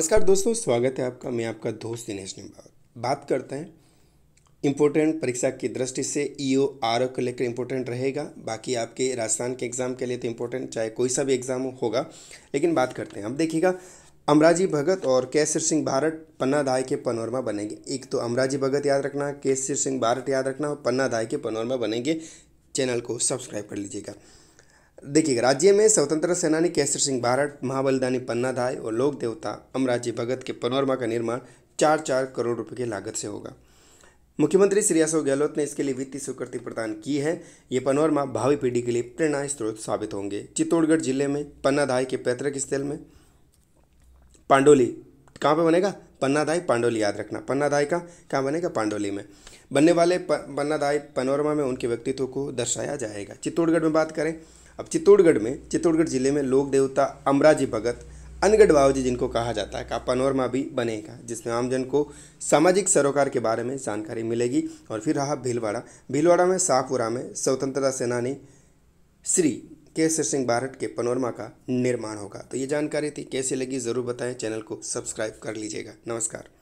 नमस्कार दोस्तों स्वागत है आपका मैं आपका दोस्त दिनेश निम्बावत बात करते हैं इम्पोर्टेंट परीक्षा की दृष्टि से ई ओ आर ओ को लेकर इम्पोर्टेंट रहेगा बाकी आपके राजस्थान के एग्ज़ाम के लिए तो इम्पोर्टेंट चाहे कोई सा भी एग्ज़ाम होगा लेकिन बात करते हैं अब देखिएगा अमराजी भगत और केसर सिंह भारत पन्ना पन्नाधाय के पनोरमा बनेंगे एक तो अमराजी भगत याद रखना केसर सिंह भारत याद रखना और पन्नाधाय के पनोरमा बनेंगे चैनल को सब्सक्राइब कर लीजिएगा देखिए राज्य में स्वतंत्र सेनानी केसर सिंह भारत महाबलिदानी पन्नाधाय और लोक देवता अमराजी भगत के पनोरमा का निर्माण चार चार करोड़ रुपए की लागत से होगा मुख्यमंत्री श्री अशोक गहलोत ने इसके लिए वित्तीय स्वीकृति प्रदान की है ये पनोरमा भावी पीढ़ी के लिए प्रेरणा स्रोत साबित होंगे चित्तौड़गढ़ जिले में पन्नाधाय के पैतृक स्थल में पांडोली कहाँ पे बनेगा पन्नाधाई पांडोली याद रखना पन्नाधाई का कहाँ बनेगा पांडोली में बनने वाले पन्नाधाई पनोरमा में उनके व्यक्तित्व को दर्शाया जाएगा चित्तौड़गढ़ में बात करें अब चित्तौड़गढ़ में चित्तौड़गढ़ जिले में लोक देवता अमराजी भगत अनगढ़ बाबा जी जिनको कहा जाता है का पनोरमा भी बनेगा जिसमें आमजन को सामाजिक सरोकार के बारे में जानकारी मिलेगी और फिर रहा भीलवाड़ा भीलवाड़ा में शाहपुरा में स्वतंत्रता सेनानी श्री केसर सिंह भारत के पनोरमा का निर्माण होगा तो ये जानकारी थी कैसे लगी ज़रूर बताएं चैनल को सब्सक्राइब कर लीजिएगा नमस्कार